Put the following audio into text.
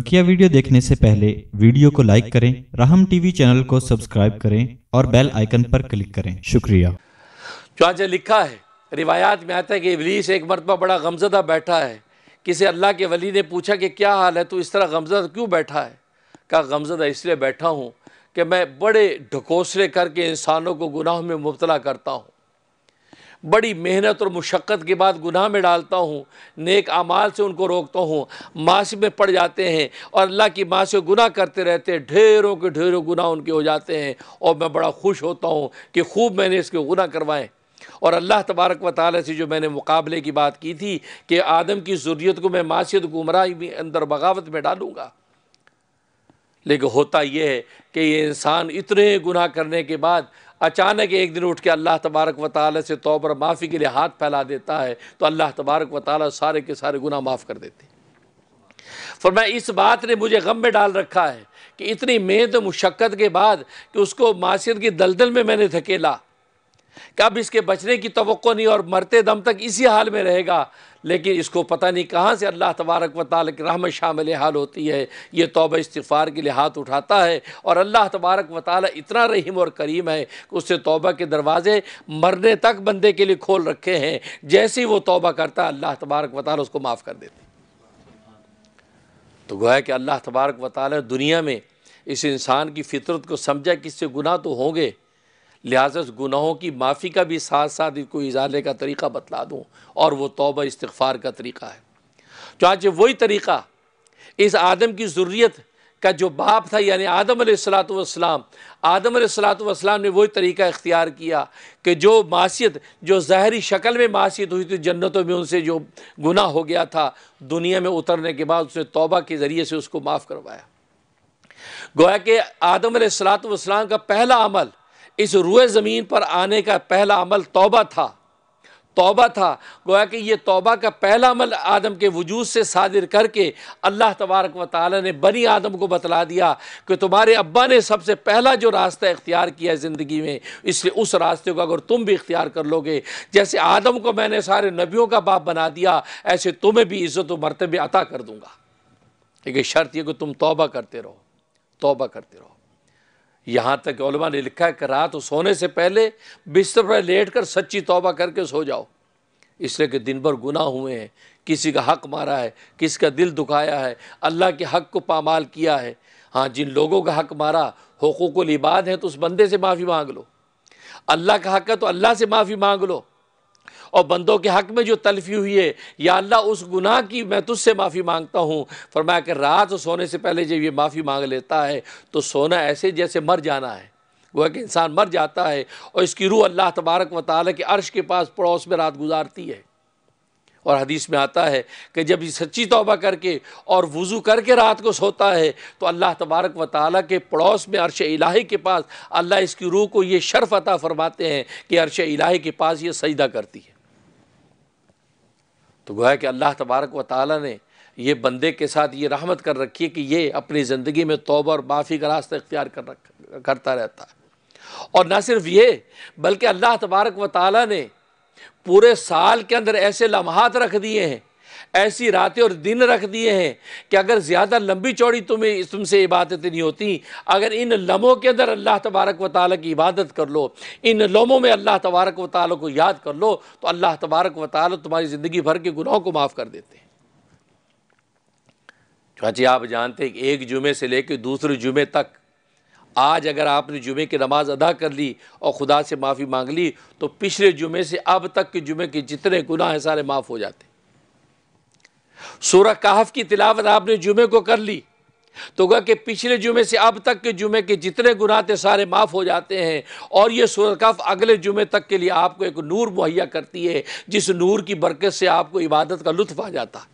बकिया वीडियो देखने से पहले वीडियो को लाइक करें राहम टीवी चैनल को सब्सक्राइब करें और बेल आइकन पर क्लिक करें शुक्रिया चुनाचे लिखा है रिवायात में आता है कि इबलीस एक मरतबा बड़ा गमजदा बैठा है किसी अल्लाह के वली ने पूछा कि क्या हाल है तू इस तरह गमजदा क्यों बैठा है कहा गमजदा इसलिए बैठा हूँ कि मैं बड़े ढकोसले करके इंसानों को गुनाह में मुबतला करता हूँ बड़ी मेहनत और मुशक्क़त के बाद गुनाह में डालता हूँ नेक आमाल से उनको रोकता हूँ मासी में पड़ जाते हैं और अल्लाह की माँ से गुनाह करते रहते हैं ढेरों के ढेरों गुनाह उनके हो जाते हैं और मैं बड़ा खुश होता हूँ कि खूब मैंने इसके गुनाह करवाएँ और अल्लाह तबारक व ताल से जो मैंने मुकाबले की बात की थी कि आदम की ज़रूरत को मैं माशियत गुमराह में अंदर बगावत में डालूँगा लेकिन होता यह है कि ये इंसान इतने गुनाह करने के बाद अचानक एक दिन उठ के अल्लाह तबारक व ताल से तोबर माफ़ी के लिए हाथ फैला देता है तो अल्लाह तबारक व ताल सारे के सारे गुनाह माफ़ कर देते हैं मैं इस बात ने मुझे गम में डाल रखा है कि इतनी मेहनत मुशक्क़त के बाद कि उसको मासीत की दलदल में मैंने धकेला कि अब इसके बचने की तो नहीं और मरते दम तक इसी हाल में रहेगा लेकिन इसको पता नहीं कहाँ से अल्लाह तबारक व ताल की रहमत शामिल हाल होती है ये तोबा इस्तफ़ार के लिए हाथ उठाता है और अल्लाह तबारक व ताल इतना रहीम और करीम है कि उससे तोबा के दरवाज़े मरने तक बंदे के लिए खोल रखे हैं जैसे ही वो तोबा करता है अल्लाह तबारक व ताल उसको माफ़ कर देते तो गोया कि अल्लाह तबारक व ताल दुनिया में इस इंसान की फितरत को समझा कि इससे गुनाह तो होंगे लिहाजा गुनाहों की माफ़ी का भी साथ साथ इसको इजाले का तरीक़ा बतला दूँ और वह तोबा इस्तफ़ार का तरीक़ा है चाँचे वही तरीक़ा इस आदम की ज़रूरीत का जो बाप था यानी आदम सलातम आदम सलातम ने वही तरीका इख्तियार किया कि जो मासीत जो ज़ाहरी शक्ल में मासीत हुई थी जन्नतों में उनसे जो गुनाह हो गया था दुनिया में उतरने के बाद उसने तोबा के ज़रिए से उसको माफ़ करवाया गोया कि आदम सलातम का पहला अमल इस रुए ज़मीन पर आने का पहला अमल तोबा था तोबा था गोया कि यह तोबा का पहला अमल आदम के वजूद से सादिर करके अल्लाह तबारक व ताली ने बनी आदम को बतला दिया कि तुम्हारे अब्बा ने सबसे पहला जो रास्ता इख्तियार किया है ज़िंदगी में इसलिए उस रास्ते को अगर तुम भी इख्तियार कर लोगे जैसे आदम को मैंने सारे नबियों का बाप बना दिया ऐसे तुम्हें भी इज़्ज़त व मरतब अता कर दूँगा लेकिन शर्त यह कि तुम तोबा करते रहो तोबा करते रहो यहाँ तक ओलमा ने लिखा है कि रात सोने से पहले बिस्तर पर लेट कर सच्ची तौबा करके सो जाओ इसलिए कि दिन भर गुनाह हुए हैं किसी का हक मारा है किसी का दिल दुखाया है अल्लाह के हक को पामाल किया है हाँ जिन लोगों का हक मारा हकूक़ुल इबाद है तो उस बंदे से माफ़ी मांग लो अल्लाह का हक है तो अल्लाह से माफ़ी मांग लो और बंदों के हक में जो तलफी हुई है या अल्लाह उस गुनाह की मैं तुझसे माफ़ी मांगता हूँ फरमाया कि रात सोने से पहले जब ये माफ़ी मांग लेता है तो सोना ऐसे जैसे मर जाना है वह कि इंसान मर जाता है और इसकी रूह अल्लाह तबारक व ताली के अर्श के पास पड़ोस में रात गुजारती है और हदीस में आता है कि जब ये सच्ची तौबा करके और वज़ू करके रात को सोता है तो अल्लाह तबारक व ताली के पड़ोस में अरश इलाही के पास अल्लाह इसकी रूह को ये शर्फ अता फरमाते हैं कि अरश इलाही के पास ये सजदा करती है तो गोया कि अल्लाह तबारक व ताली ने ये बंदे के साथ ये रहमत कर रखी है कि ये अपनी ज़िंदगी में तोबा और माफ़ी का रास्ता इख्तियार कर रख करता रहता है और ना सिर्फ ये बल्कि अल्लाह तबारक व ताली ने पूरे साल के अंदर ऐसे लम्हात रख दिए हैं ऐसी रातें और दिन रख दिए हैं कि अगर ज़्यादा लंबी चौड़ी तुम्हें तुमसे इबादत तो नहीं होती अगर इन लम्हों के अंदर अल्लाह तबारक व ताल की इबादत कर लो इन लम्हों में अल्लाह तबारक व ताल को याद कर लो तो अल्लाह तबारक व ताल तुम्हारी ज़िंदगी भर के गुनाहों को माफ़ कर देते हैं चाची आप जानते हैं एक जुमे से लेकर दूसरे जुमे तक आज अगर आपने जुमे की नमाज अदा कर ली और खुदा से माफ़ी मांग ली तो पिछले जुमे से अब तक के जुमे के जितने गुनाह हैं सारे माफ़ हो जाते सूरह काहफ की तिलावत आपने जुमे को कर ली तो गा कि पिछले जुमे से अब तक के जुमे के जितने गुनाह थे सारे माफ़ हो जाते हैं और ये सूरह काफ अगले जुमे तक के लिए आपको एक नूर मुहैया करती है जिस नूर की बरकत से आपको इबादत का लुत्फ आ जाता है